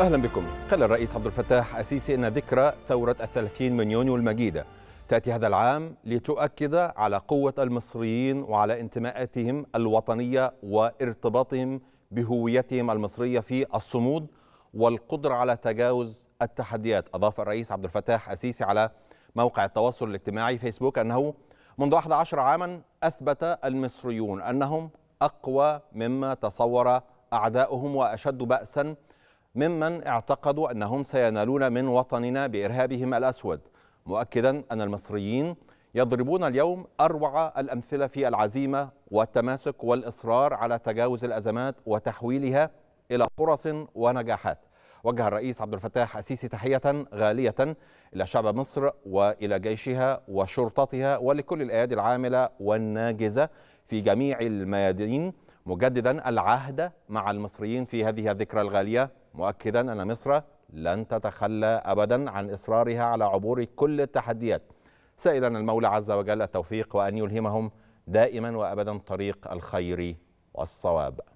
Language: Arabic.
أهلا بكم قال الرئيس عبد الفتاح السيسي أن ذكرى ثورة الثلاثين من يونيو المجيدة تأتي هذا العام لتؤكد على قوة المصريين وعلى انتماءاتهم الوطنية وارتباطهم بهويتهم المصرية في الصمود والقدرة على تجاوز التحديات أضاف الرئيس عبد الفتاح السيسي على موقع التواصل الاجتماعي فيسبوك أنه منذ 11 عاما أثبت المصريون أنهم أقوى مما تصور أعداؤهم وأشد بأسا ممن اعتقدوا أنهم سينالون من وطننا بإرهابهم الأسود مؤكدا أن المصريين يضربون اليوم أروع الأمثلة في العزيمة والتماسك والإصرار على تجاوز الأزمات وتحويلها إلى فرص ونجاحات وجه الرئيس عبد الفتاح السيسي تحية غالية إلى شعب مصر وإلى جيشها وشرطتها ولكل الأيادي العاملة والناجزة في جميع الميادين مجددا العهد مع المصريين في هذه الذكرى الغالية مؤكدا أن مصر لن تتخلى أبدا عن إصرارها على عبور كل التحديات سائلا المولى عز وجل التوفيق وأن يلهمهم دائما وأبدا طريق الخير والصواب